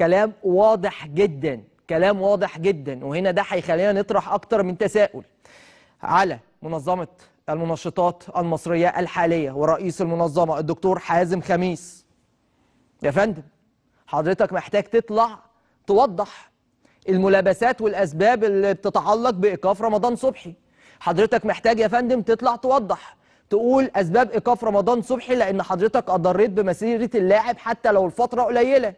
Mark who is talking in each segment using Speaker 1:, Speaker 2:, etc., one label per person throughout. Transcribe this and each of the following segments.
Speaker 1: كلام واضح جدا كلام واضح جدا وهنا ده هيخلينا نطرح اكتر من تساؤل على منظمه المنشطات المصريه الحاليه ورئيس المنظمه الدكتور حازم خميس يا فندم حضرتك محتاج تطلع توضح الملابسات والاسباب اللي بتتعلق بايقاف رمضان صبحي حضرتك محتاج يا فندم تطلع توضح تقول اسباب ايقاف رمضان صبحي لان حضرتك اضريت بمسيره اللاعب حتى لو الفتره قليله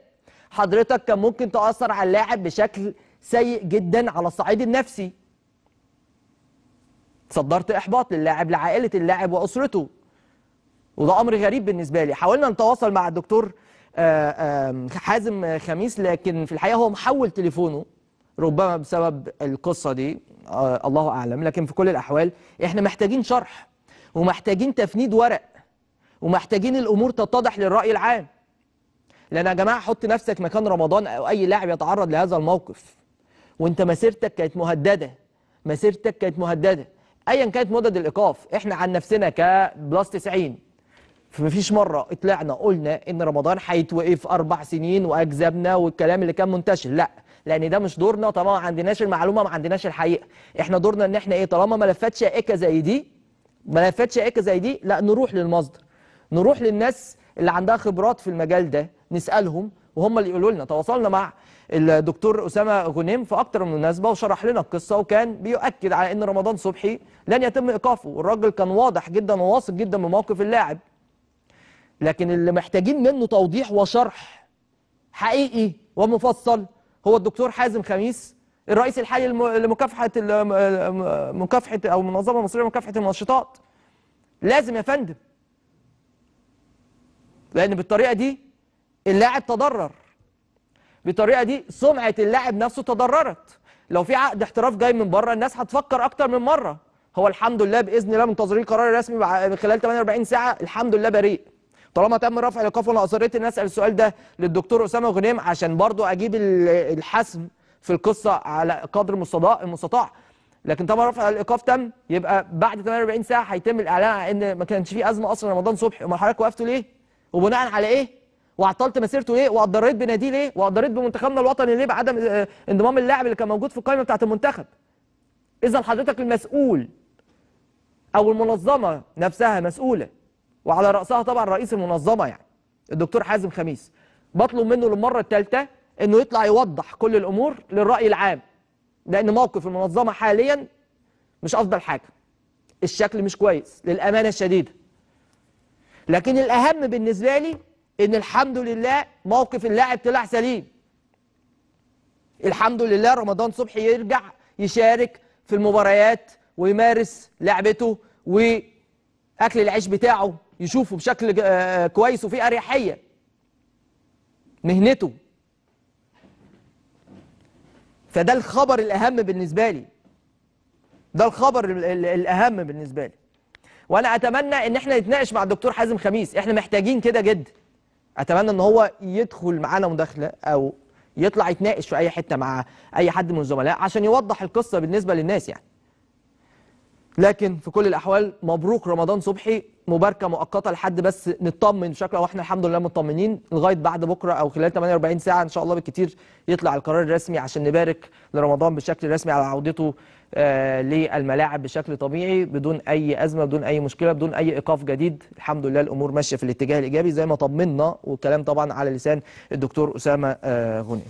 Speaker 1: حضرتك كان ممكن تاثر على اللاعب بشكل سيء جدا على الصعيد النفسي صدرت احباط للاعب لعائله اللاعب واسرته وده امر غريب بالنسبه لي حاولنا نتواصل مع الدكتور آه، حازم خميس لكن في الحقيقه هو محول تليفونه ربما بسبب القصه دي آه، الله اعلم لكن في كل الاحوال احنا محتاجين شرح ومحتاجين تفنيد ورق ومحتاجين الامور تتضح للراي العام لان يا جماعه حط نفسك مكان رمضان او اي لاعب يتعرض لهذا الموقف وانت مسيرتك كانت مهدده مسيرتك كانت مهدده ايا كانت مدد الايقاف احنا عن نفسنا كبلاس 90 فمفيش مره طلعنا قلنا ان رمضان هيتوقف اربع سنين واجزمنا والكلام اللي كان منتشر لا لان ده مش دورنا طالما ما عندناش المعلومه ما عندناش الحقيقه احنا دورنا ان احنا ايه طالما ملفات شائكه زي دي ملفات شائكه زي دي لا نروح للمصدر نروح للناس اللي عندها خبرات في المجال ده نسالهم وهم اللي يقولوا لنا تواصلنا مع الدكتور اسامه غنيم في اكتر من مناسبه وشرح لنا القصه وكان بيؤكد على ان رمضان صبحي لن يتم ايقافه والراجل كان واضح جدا وواثق جدا من موقف اللاعب لكن اللي محتاجين منه توضيح وشرح حقيقي ومفصل هو الدكتور حازم خميس الرئيس الحالي لمكافحه مكافحه او المنظمه المصريه لمكافحه المنشطات لازم يا فندم لان بالطريقه دي اللاعب تضرر بالطريقه دي سمعه اللاعب نفسه تضررت لو في عقد احتراف جاي من بره الناس هتفكر اكتر من مره هو الحمد لله باذن الله منتظرين قرار رسمي من خلال 48 ساعه الحمد لله بريء طالما تم رفع الايقاف وانا اصريت الناس اسال السؤال ده للدكتور اسامه غنيم عشان برضو اجيب الحسم في القصه على قدر المستطاع لكن طبعا رفع الايقاف تم يبقى بعد 48 ساعه هيتم الاعلان عن ان ما كانش في ازمه اصلا رمضان صبحي وما حضرتك وقفتوا ليه وبناء على ايه وعطلت مسيرته ليه وقدريت بناديه ليه وقدريت بمنتخبنا الوطني ليه بعدم آه، انضمام اللاعب اللي كان موجود في القائمه بتاعه المنتخب اذا حضرتك المسؤول او المنظمه نفسها مسؤوله وعلى راسها طبعا رئيس المنظمه يعني الدكتور حازم خميس بطلب منه للمره الثالثه انه يطلع يوضح كل الامور للراي العام لان موقف المنظمه حاليا مش افضل حاجه الشكل مش كويس للامانه الشديده لكن الاهم بالنسبه لي ان الحمد لله موقف اللاعب طلع سليم الحمد لله رمضان صبحي يرجع يشارك في المباريات ويمارس لعبته واكل العيش بتاعه يشوفه بشكل آه، آه، كويس وفي اريحيه مهنته فده الخبر الاهم بالنسبه لي ده الخبر الاهم بالنسبه لي وانا اتمنى ان احنا نتناقش مع الدكتور حازم خميس احنا محتاجين كده جدا اتمنى ان هو يدخل معانا مداخله او يطلع يتناقش في اي حته مع اي حد من الزملاء عشان يوضح القصه بالنسبه للناس يعني لكن في كل الاحوال مبروك رمضان صبحي مباركه مؤقته لحد بس نطمن بشكل او احنا الحمد لله مطمنين لغايه بعد بكره او خلال 48 ساعه ان شاء الله بالكثير يطلع القرار الرسمي عشان نبارك لرمضان بشكل رسمي على عودته آه للملاعب بشكل طبيعي بدون اي ازمه بدون اي مشكله بدون اي ايقاف جديد الحمد لله الامور ماشيه في الاتجاه الايجابي زي ما طمنا والكلام طبعا على لسان الدكتور اسامه آه